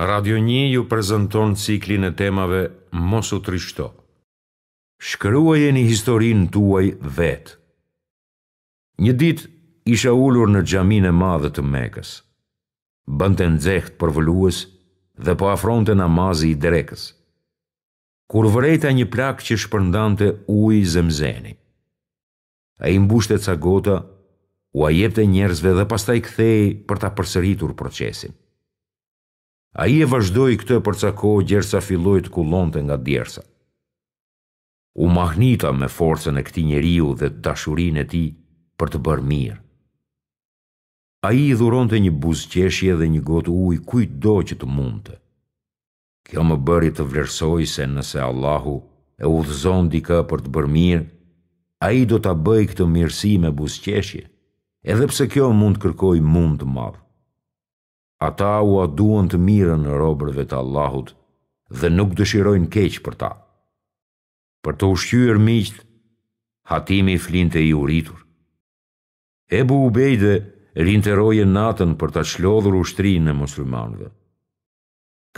Radio 1 ju prezenton ciklin e temave Mosu Trishto. Shkryuaj e një historin tuaj vetë. Një dit isha ullur në gjamin e madhe të mekës. Bënte në dzeht për vëlluës dhe po afronte namazi i drekës. Kur vërejta një plak që shpërndante uj zemzeni. A i mbushte ca gota, u a njerëzve dhe pastaj kthej për ta përsëritur procesin. A i e vazhdoj këtë për ca gjersa filloj të kulonte nga djersa. U mahnita me forcen e këti njeriu dhe tashurin e ti për të bërë mirë. A i i dhuronte një buzqeshje dhe një gotë uj kujt do që të mundte. Kjo më bëri të vlerësoj se nëse Allahu e u dhëzon dika për të bërë mirë, a i do të bëj këtë mirësi me buzqeshje, edhe pse kjo mund kërkoj mund të madhë. Ata u aduan të mirën në robërve të Allahut dhe nuk dëshirojnë keqë për ta. Për të ushqyër miqt, hatimi flinë të i uritur. Ebu Ubejde rin të natën për të shlodhur ushtrinë e muslimanëve.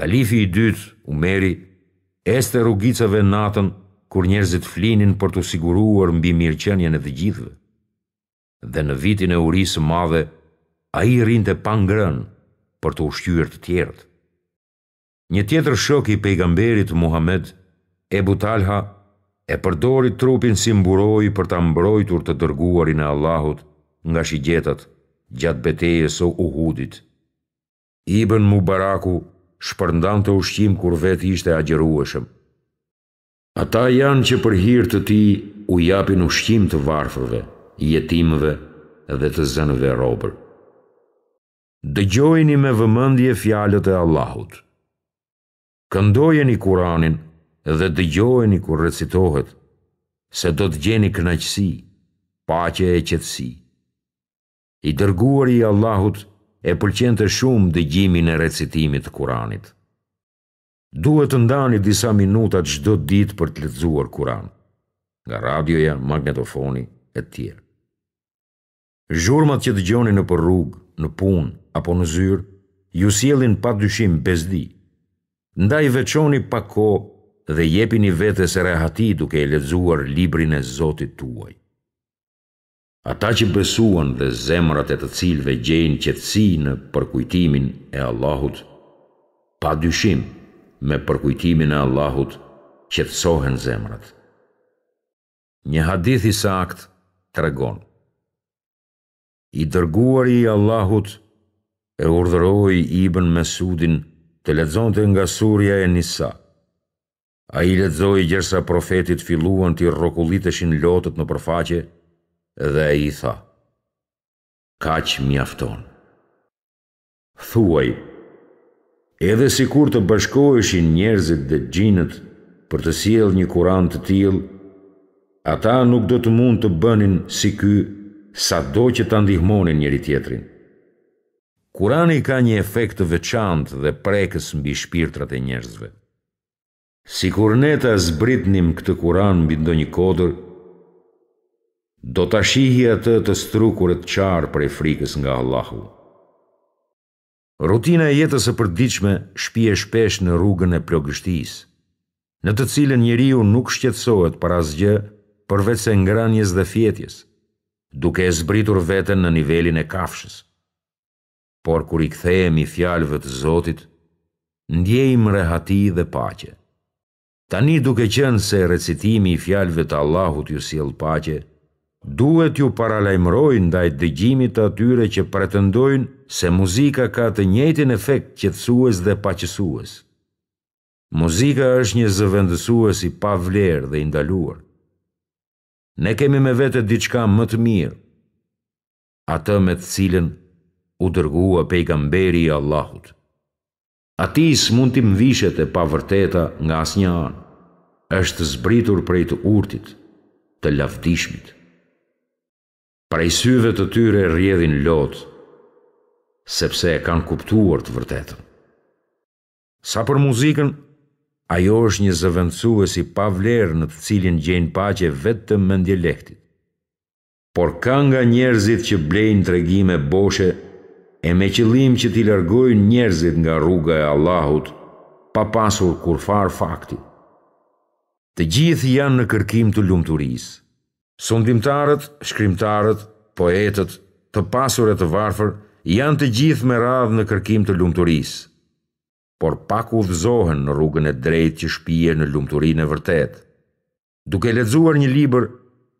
Kalifi i dytë u meri, este rukicave natën kur njerëzit flinin për të siguruar mbi mirëqenjën e dhe gjithëve. Dhe në vitin e urisë madhe, a i rin të pangrënë për të ushqyër të tjerët. Një tjetër shok i pejgamberit Muhammed, Ebu Talha, e përdori trupin si mburoj për të mbrojtur të dërguarin e Allahut nga shigjetat gjatë beteje së uhudit. Ibn Mubaraku shpërndan të ushqim kur vetë ishte agjerueshëm. Ata janë që për hirtë të ti u japin ushqim të varfëve, jetimëve dhe të zënëve robërë dëgjojni me vëmëndje fjalët e Allahut. Këndojeni Kuranin dhe dëgjojeni kur recitohet, se do të gjeni kënaqësi, paqe e qetësi. I dërguari i Allahut e pëlqen të shumë dëgjimin e recitimit të Kuranit. Duhet të ndani disa minuta çdo ditë për të lexuar Kur'an, nga radioja, magnetofoni e tjerë. Zhurmat që dëgjoni në rrugë, në punë, apo në zyrë, ju sielin pa dyshim pesdi. Ndaj veqoni pa ko dhe jepini vetës e rehati duke e ledzuar librin e Zotit tuaj. Ata që besuan dhe zemrat e të cilve gjenë qëtësi në përkujtimin e Allahut, pa dyshim me përkujtimin e Allahut qëtësohen zemrat. Një hadith i sakt të regon. I dërguar i Allahut e urdhëroj Ibn Mesudin të ledzon të nga surja e nisa. A i ledzoj gjersa profetit filuan të i rokulliteshin lotët në përfaqe, dhe i tha, kaq mjafton. Thuaj, edhe si kur të bashkoheshin njerëzit dhe gjinët për të siel një kurant të tjil, ata nuk do të mund të bënin si ky, sa do që të ndihmonin njëri tjetrin. Kurani ka një efekt të veçantë dhe prekës mbi shpirtrat e njerëzve. Si kur ne të zbritnim këtë kuran mbi ndo një kodër, do të shihi atë të strukur e të qarë për e frikës nga Allahu. Rutina e jetës e përdiqme shpije shpesh në rrugën e plogështis, në të cilën njeriu nuk shqetsohet për asgjë përvec e ngranjes dhe fjetjes, duke e zbritur vetën në nivelin e kafshës. Por kur i kthehemi fjalëve të Zotit, ndjejmë rehati dhe paqe. Tani duke qenë se recitimi i fjalëve të Allahut ju sjell paqe, duhet ju paralajmëroj ndaj dëgjimit atyre që pretendojnë se muzika ka të njëjtin efekt qetësues dhe pachesues. Muzika është një zëvendësues i pavlerë dhe i ndaluar. Ne kemi me vete diçka më të mirë, atë me të cilën u dërgua pejgamberi i Allahut. A ti s'mund t'im vishet e pa vërteta nga as një anë, është zbritur prej të urtit, të lavdishmit. Prej syve të tyre rjedhin lot, sepse e kanë kuptuar të vërtetën. Sa për muzikën, ajo është një zëvëndësue si pavlerë në të cilin gjenë pache vetëm të mendjelektit. Por ka nga njerëzit që blejnë të regime boshe e me qëllim që t'i largojnë njerëzit nga rruga e Allahut, pa pasur kur farë fakti. Të gjithë janë në kërkim të lumëturis. Sundimtarët, shkrimtarët, poetët, të pasur e të varfër, janë të gjithë me radhë në kërkim të lumëturis. Por pak u dhëzohen në rrugën e drejt që shpije në lumëturin e vërtet. Duke ledzuar një liber,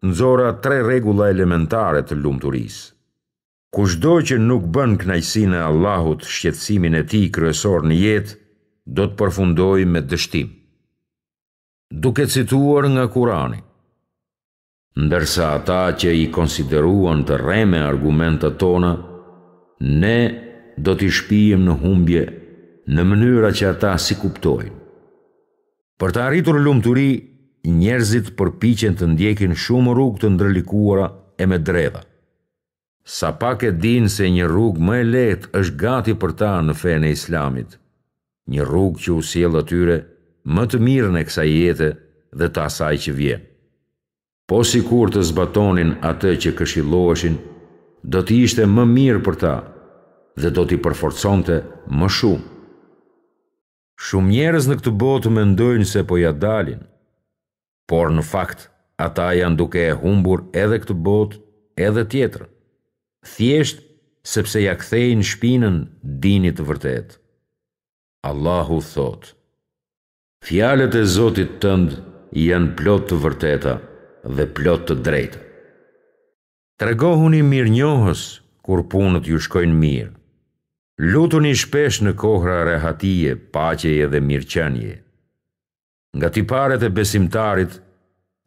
nëzora tre regula elementare të lumëturisë. Kushdo që nuk bën kënajsinë e Allahut shqetsimin e ti kryesor në jetë, do të përfundoj me dështim. Duke cituar nga Kurani, ndërsa ata që i konsideruan të reme argumentat tona, ne do t'i shpijem në humbje në mënyra që ata si kuptojnë. Për të arritur lumëturi, njerëzit përpichen të ndjekin shumë rrug të ndrelikuara e me dreda sa pak e din se një rrug më e lehtë është gati për ta në fenë e islamit. Një rrug që u sjellë atyre më të mirë në kësa jetë dhe të asaj që vje. Po si kur të zbatonin atë që këshiloheshin, do t'i ishte më mirë për ta dhe do t'i përforcon të më shumë. Shumë njerës në këtë botë me ndojnë se po ja dalin, por në fakt, ata janë duke e humbur edhe këtë botë edhe tjetërën thjesht sepse ja kthejnë shpinën dinit të vërtet. Allahu thot, Fjalët e Zotit tënd janë plot të vërteta dhe plot të drejta. Tregohuni mirë njohës kur punët ju shkojnë mirë. Lutuni shpesh në kohra rehatije, paqeje dhe mirëqenje. Nga tiparet e besimtarit,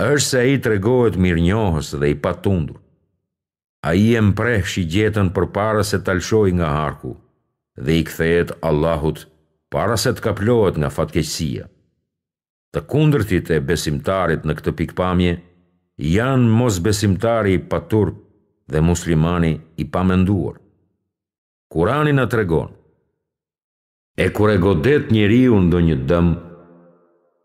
është se i tregohet mirë njohës dhe i patundur a i e mprej shigjetën për para se talshoj nga harku, dhe i këthejet Allahut para se të kaplohet nga fatkeqësia. Të kundërtit e besimtarit në këtë pikpamje, janë mos besimtari i patur dhe muslimani i pamenduar. Kurani në tregon, e kur e godet njeri unë do një dëm,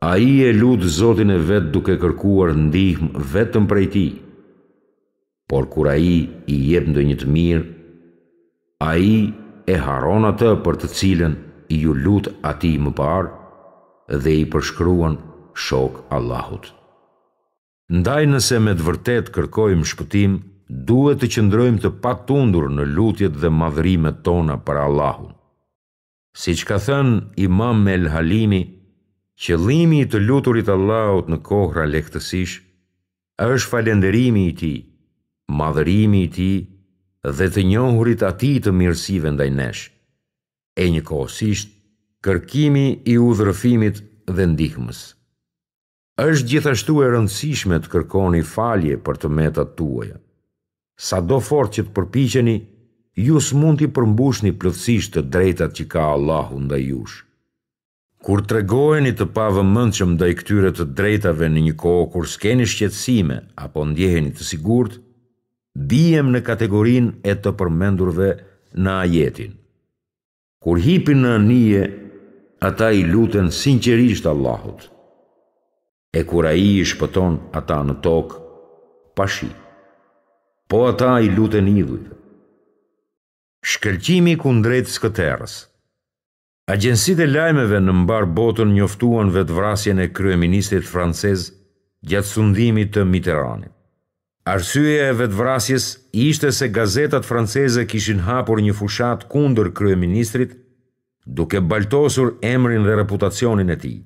a i e lutë zotin e vetë duke kërkuar ndihmë vetëm prej tijë, por kur a i i jep në një të mirë, a i e haron atë për të cilën i ju lut ati më parë dhe i përshkruan shok Allahut. Ndaj nëse me të vërtet kërkojmë shpëtim, duhet të qëndrojmë të patundur në lutjet dhe madhrimet tona për Allahun. Si që ka thënë imam me lhalimi, qëllimi i të luturit Allahut në kohra lehtësish, është falenderimi i ti, madhërimi i ti dhe të njohurit ati të mirësive ndaj nesh, e një kohësisht kërkimi i udhërëfimit dhe ndihmës. Êshtë gjithashtu e rëndësishme të kërkoni falje për të metat tuaja. Sa do fort që të përpiqeni, ju s'mund t'i përmbushni plëtsisht të drejtat që ka Allahu ndaj jush. Kur të të pavë mëndë që këtyre të drejtave në një kohë kur s'keni shqetsime apo ndjeheni të sigurt, bijem në kategorin e të përmendurve në ajetin. Kur hipin në nije, ata i luten sinqerisht Allahut. E kur ai i shpëton ata në tokë, pashi. Po ata i luten idhujve. Shkëlqimi kundrejt këterës. Agjensitë e lajmeve në mbar botën njoftuan vetvrasjen e kryeministit francez gjatë sundimit të miteranit. Arsyeja e vetvrasjes ishte se gazetat franceze kishin hapur një fushat kundër kryeministrit, duke baltosur emrin dhe reputacionin e tij.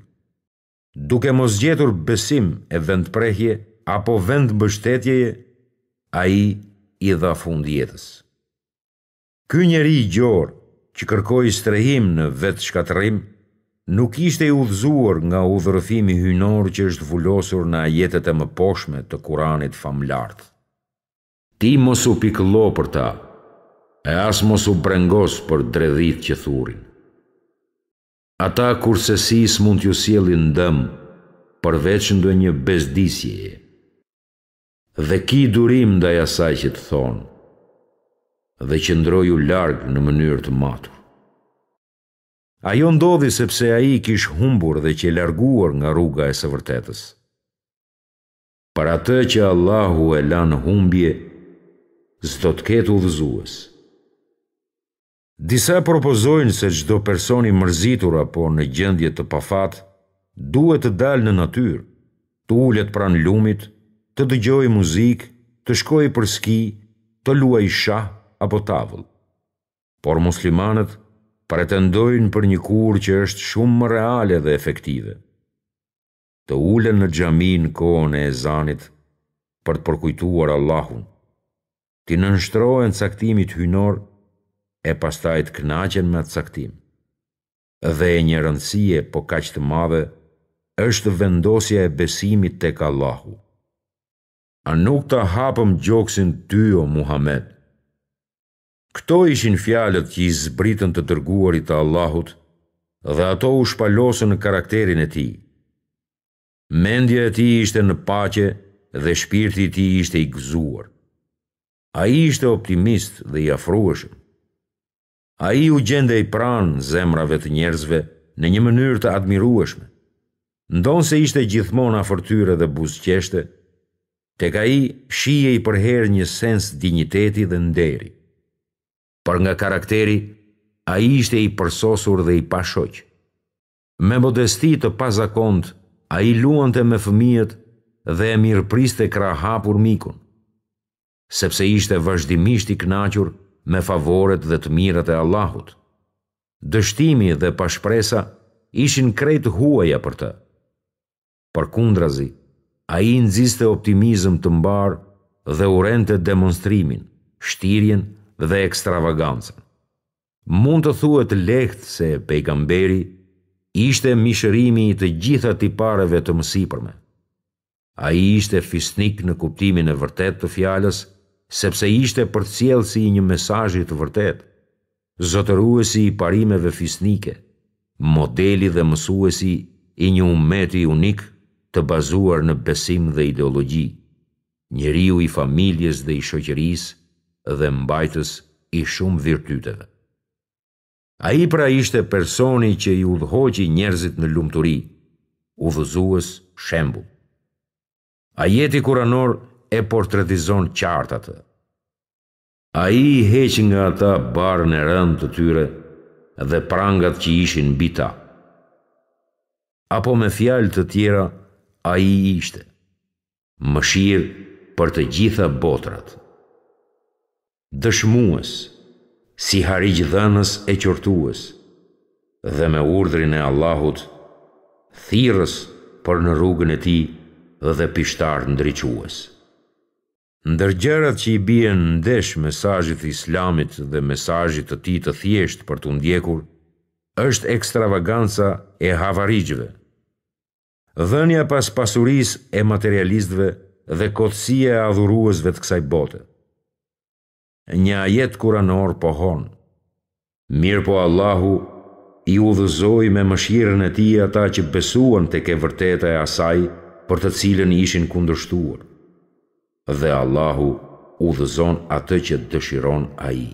Duke mos gjetur besim e vendprehje apo vend mbështetjeje, ai i dha fund jetës. Ky njeri i gjor, që kërkoi strehim në vetë shkatërrim, nuk ishte i udhëzuar nga udhërëfimi hynor që është vullosur në ajetet e më poshme të kuranit famlart. Ti mos u piklo për ta, e as mos u brengos për dredhit që thurin. Ata kurse si mund t'ju sielin dëm, përveç ndo një bezdisje. Dhe ki durim ndaj asaj që të thonë, dhe që ndroju largë në mënyrë të matur. Ajo ndodhi sepse a i kish humbur dhe që larguar nga rruga e së vërtetës. Para atë që Allahu e lan humbje, zdo të ketë u Disa propozojnë se gjdo personi mërzitur apo në gjendje të pafat, duhet të dalë në natyrë, të ullet pran lumit, të dëgjoj muzik, të shkoj për ski, të luaj shah apo tavëll. Por muslimanët pretendojnë për një kur që është shumë më reale dhe efektive. Të ullën në gjamin kone e zanit për të përkujtuar Allahun, ti nënështrojën caktimit hynor e pastajt knaqen me caktim. Dhe e një rëndësie po kaqë të madhe është vendosja e besimit të Allahu. A nuk të hapëm gjoksin ty o Muhammed, Këto ishin fjalët që i zbritën të tërguarit të Allahut dhe ato u shpalosën në karakterin e ti. Mendja e ti ishte në paqe dhe shpirti ti ishte i gëzuar. A i ishte optimist dhe i afrueshëm. A i u gjende i pranë zemrave të njerëzve në një mënyrë të admirueshme. Ndonse ishte gjithmonë afërtyre dhe buzqeshte, te ka i shije i përherë një sens digniteti dhe nderi por nga karakteri, a i ishte i përsosur dhe i pashoq. Me modesti të pazakont, a i luante me fëmijët dhe e mirë priste kra hapur mikun, sepse ishte vazhdimisht i knachur me favoret dhe të mirët e Allahut. Dështimi dhe pashpresa ishin krejt huaja për të. Për kundrazi, a i nëziste optimizm të mbarë dhe urente demonstrimin, shtirjen, shtirjen, dhe ekstravagancën. Mund të thuhet lehtë se pejgamberi ishte mishërimi i të gjitha tipareve të mësipërme. A i ishte fisnik në kuptimin e vërtet të fjales, sepse ishte për cjellë si një mesajit të vërtet, zotëruesi i parimeve fisnike, modeli dhe mësuesi i një umeti unik të bazuar në besim dhe ideologi, njëriu i familjes dhe i shoqërisë, dhe mbajtës i shumë virtyteve. A i pra ishte personi që i udhoqi njerëzit në lumëturi, u vëzues shembu. A jeti kuranor e portretizon qartatë. A i heq nga ata barë në rënd të tyre dhe prangat që ishin bita. Apo me fjalë të tjera, a i ishte. shirë për të gjitha botratë dëshmues, si harigjë dhënës e qërtues, dhe me urdrin e Allahut, thyrës për në rrugën e ti dhe pishtar në dryquës. Ndërgjerat që i bjen ndesh mesajit islamit dhe mesajit të ti të thjesht për të ndjekur, është ekstravaganca e havarigjve, Dhenja pas pasuris e materialistve dhe kotsia e adhuruësve të kësaj botët një ajet kuranor pohon. Mirë po Allahu i udhëzoj me mëshirën e ti ata që besuan të ke vërteta e asaj për të cilën ishin kundërshtuar. Dhe Allahu udhëzon atë që dëshiron aji.